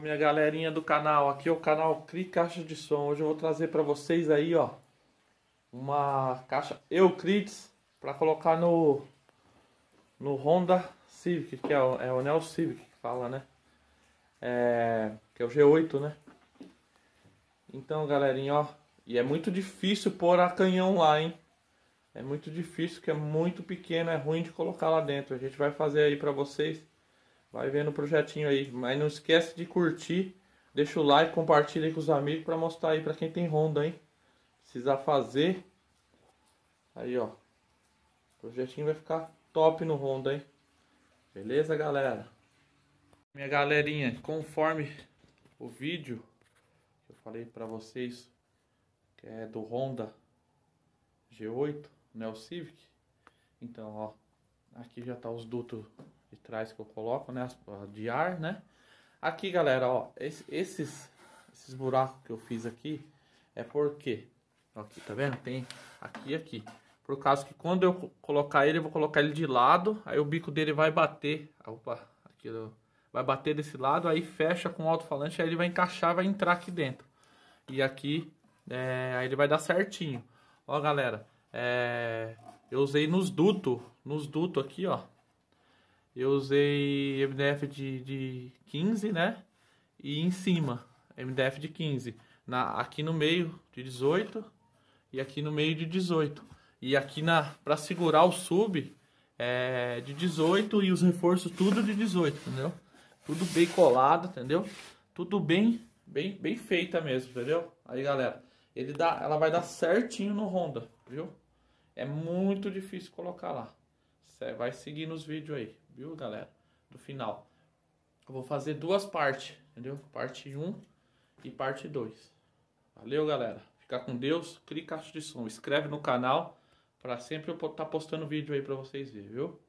Minha galerinha do canal, aqui é o canal Cri Caixa de Som. Hoje eu vou trazer para vocês aí, ó, uma caixa Euclides para colocar no no Honda Civic, que é o, é o Neo Civic que fala, né? É, que é o G8, né? Então, galerinha, ó, e é muito difícil pôr a canhão lá, hein? É muito difícil, que é muito pequeno, é ruim de colocar lá dentro. A gente vai fazer aí para vocês Vai vendo o projetinho aí. Mas não esquece de curtir. Deixa o like, compartilha aí com os amigos para mostrar aí para quem tem Honda, hein? Precisar fazer. Aí, ó. O projetinho vai ficar top no Honda, hein? Beleza, galera? Minha galerinha, conforme o vídeo que eu falei para vocês, que é do Honda G8 Neo Civic. Então, ó, aqui já tá os dutos de trás que eu coloco, né? De ar, né? Aqui, galera, ó, esses, esses buracos que eu fiz aqui é porque, aqui, tá vendo? Tem aqui e aqui. Por causa que quando eu colocar ele, eu vou colocar ele de lado, aí o bico dele vai bater, opa, aqui, vai bater desse lado, aí fecha com o alto-falante, aí ele vai encaixar, vai entrar aqui dentro. E aqui, é, aí ele vai dar certinho. Ó, galera, é, eu usei nos dutos, nos dutos aqui, ó, eu usei MDF de, de 15, né? E em cima, MDF de 15. Na, aqui no meio de 18 e aqui no meio de 18. E aqui na para segurar o sub é de 18 e os reforços tudo de 18, entendeu? Tudo bem colado, entendeu? Tudo bem, bem, bem feita mesmo, entendeu? Aí, galera, ele dá, ela vai dar certinho no Honda, viu? É muito difícil colocar lá vai seguir nos vídeos aí, viu, galera? Do final. Eu vou fazer duas partes, entendeu? Parte 1 e parte 2. Valeu, galera. Fica com Deus. clica caixa de som. Escreve no canal para sempre eu estar tá postando vídeo aí para vocês verem, viu?